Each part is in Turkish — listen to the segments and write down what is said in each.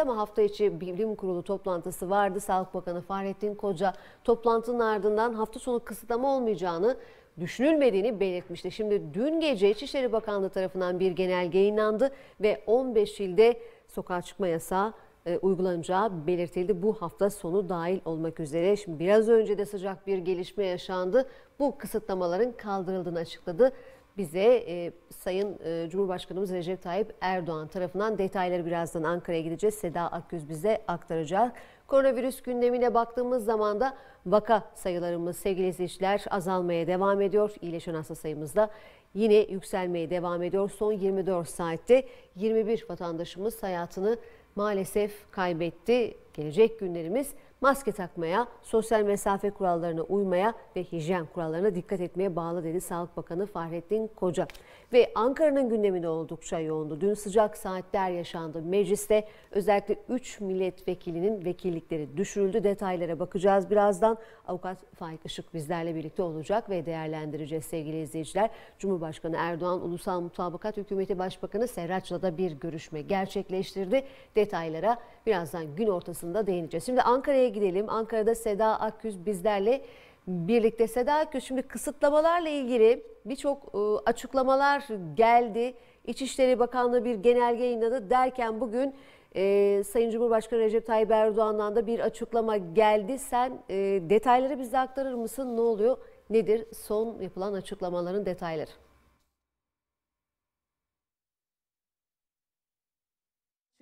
Ama hafta içi bilim kurulu toplantısı vardı. Sağlık Bakanı Fahrettin Koca toplantının ardından hafta sonu kısıtlama olmayacağını düşünülmediğini belirtmişti. Şimdi dün gece İçişleri Bakanlığı tarafından bir genelge yayınlandı ve 15 ilde sokağa çıkma yasağı e, uygulanacağı belirtildi. Bu hafta sonu dahil olmak üzere. Şimdi biraz önce de sıcak bir gelişme yaşandı. Bu kısıtlamaların kaldırıldığını açıkladı bize e, Sayın e, Cumhurbaşkanımız Recep Tayyip Erdoğan tarafından detayları birazdan Ankara'ya gideceğiz. Seda Akgüz bize aktaracak. Koronavirüs gündemine baktığımız zaman da vaka sayılarımız sevgili izleyiciler azalmaya devam ediyor. İyileşen hasta sayımız da yine yükselmeye devam ediyor. Son 24 saatte 21 vatandaşımız hayatını maalesef kaybetti gelecek günlerimiz maske takmaya, sosyal mesafe kurallarına uymaya ve hijyen kurallarına dikkat etmeye bağlı dedi Sağlık Bakanı Fahrettin Koca. Ve Ankara'nın gündeminde oldukça yoğundu. Dün sıcak saatler yaşandı. Mecliste özellikle 3 milletvekilinin vekillikleri düşürüldü. Detaylara bakacağız birazdan. Avukat Faik Işık bizlerle birlikte olacak ve değerlendireceğiz sevgili izleyiciler. Cumhurbaşkanı Erdoğan Ulusal Mutabakat Hükümeti Başbakanı Serraç'la da bir görüşme gerçekleştirdi. Detaylara birazdan gün ortasında aslında değineceğiz. Şimdi Ankara'ya gidelim. Ankara'da Seda Akgüz bizlerle birlikte. Seda Akgüz şimdi kısıtlamalarla ilgili birçok e, açıklamalar geldi. İçişleri Bakanlığı bir genelge yayınladı derken bugün e, Sayın Cumhurbaşkanı Recep Tayyip Erdoğan'dan da bir açıklama geldi. Sen e, detayları bize aktarır mısın? Ne oluyor? Nedir son yapılan açıklamaların detayları?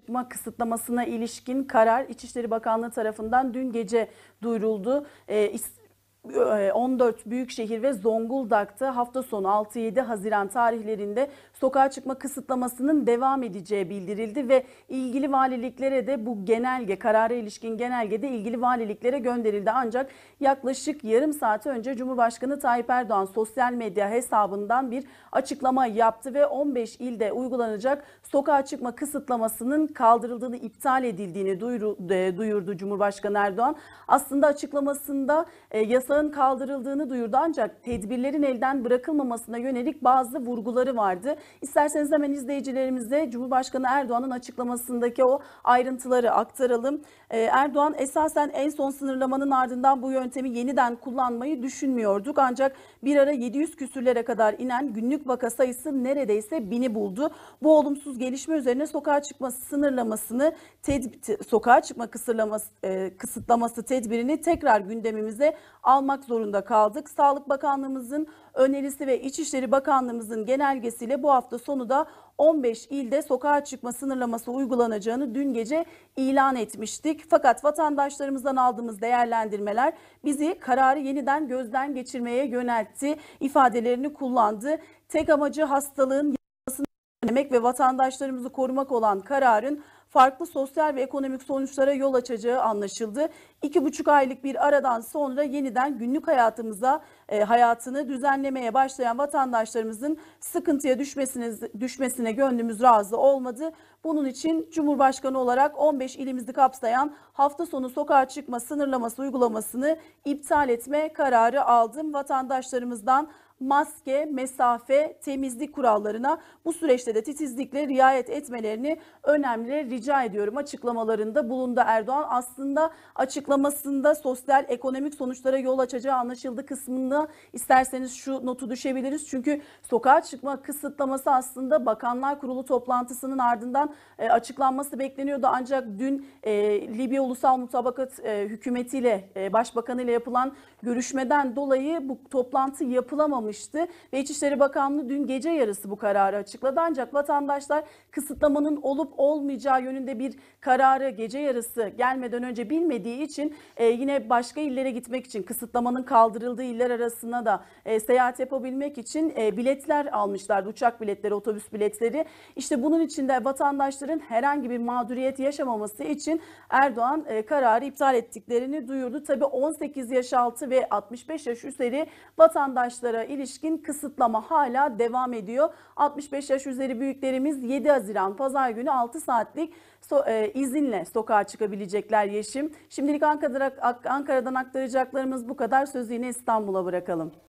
çıkma kısıtlamasına ilişkin karar İçişleri Bakanlığı tarafından dün gece duyuruldu. E, 14 ee, büyük şehir ve Zonguldak'ta hafta sonu 6-7 Haziran tarihlerinde sokağa çıkma kısıtlamasının devam edeceği bildirildi ve ilgili valiliklere de bu genelge karara ilişkin genelge de ilgili valiliklere gönderildi. Ancak yaklaşık yarım saat önce Cumhurbaşkanı Tayyip Erdoğan sosyal medya hesabından bir açıklama yaptı ve 15 ilde uygulanacak sokağa çıkma kısıtlamasının kaldırıldığını iptal edildiğini duyurdu, e, duyurdu Cumhurbaşkanı Erdoğan. Aslında açıklamasında e, yasa yasağın kaldırıldığını duyurdu ancak tedbirlerin elden bırakılmamasına yönelik bazı vurguları vardı. İsterseniz hemen izleyicilerimize Cumhurbaşkanı Erdoğan'ın açıklamasındaki o ayrıntıları aktaralım. Ee, Erdoğan esasen en son sınırlamanın ardından bu yöntemi yeniden kullanmayı düşünmüyorduk ancak bir ara 700 küsürlere kadar inen günlük vaka sayısı neredeyse bini buldu. Bu olumsuz gelişme üzerine sokağa çıkma sınırlamasını tedbir sokağa çıkma kısırlaması, e, kısıtlaması tedbirini tekrar gündemimize almak almak zorunda kaldık. Sağlık Bakanlığımızın önerisi ve İçişleri Bakanlığımızın genelgesiyle bu hafta sonu da 15 ilde sokağa çıkma sınırlaması uygulanacağını dün gece ilan etmiştik. Fakat vatandaşlarımızdan aldığımız değerlendirmeler bizi kararı yeniden gözden geçirmeye yöneltti ifadelerini kullandı. Tek amacı hastalığın yayılmasını önlemek ve vatandaşlarımızı korumak olan kararın farklı sosyal ve ekonomik sonuçlara yol açacağı anlaşıldı. İki buçuk aylık bir aradan sonra yeniden günlük hayatımıza e, hayatını düzenlemeye başlayan vatandaşlarımızın sıkıntıya düşmesine, düşmesine gönlümüz razı olmadı. Bunun için Cumhurbaşkanı olarak 15 ilimizi kapsayan hafta sonu sokağa çıkma sınırlaması uygulamasını iptal etme kararı aldım. Vatandaşlarımızdan maske, mesafe, temizlik kurallarına bu süreçte de titizlikle riayet etmelerini önemli rica ediyorum. Açıklamalarında bulundu Erdoğan. Aslında açıklamasında sosyal ekonomik sonuçlara yol açacağı anlaşıldı kısmında isterseniz şu notu düşebiliriz. Çünkü sokağa çıkma kısıtlaması aslında Bakanlar Kurulu toplantısının ardından e, açıklanması bekleniyordu. Ancak dün e, Libya Ulusal Mutabakat e, Hükümeti ile Başbakanı ile yapılan görüşmeden dolayı bu toplantı yapılamamış almıştı ve İçişleri Bakanlığı dün gece yarısı bu kararı açıkladı. Ancak vatandaşlar kısıtlamanın olup olmayacağı yönünde bir kararı gece yarısı gelmeden önce bilmediği için e, yine başka illere gitmek için kısıtlamanın kaldırıldığı iller arasına da e, seyahat yapabilmek için e, biletler almışlardı. Uçak biletleri, otobüs biletleri. İşte bunun için de vatandaşların herhangi bir mağduriyet yaşamaması için Erdoğan e, kararı iptal ettiklerini duyurdu. Tabii 18 yaş altı ve 65 yaş üzeri vatandaşlara ilişkin kısıtlama hala devam ediyor. 65 yaş üzeri büyüklerimiz 7 Haziran pazar günü 6 saatlik so e, izinle sokağa çıkabilecekler Yeşim. Şimdilik Ankara'dan aktaracaklarımız bu kadar. Sözü yine İstanbul'a bırakalım.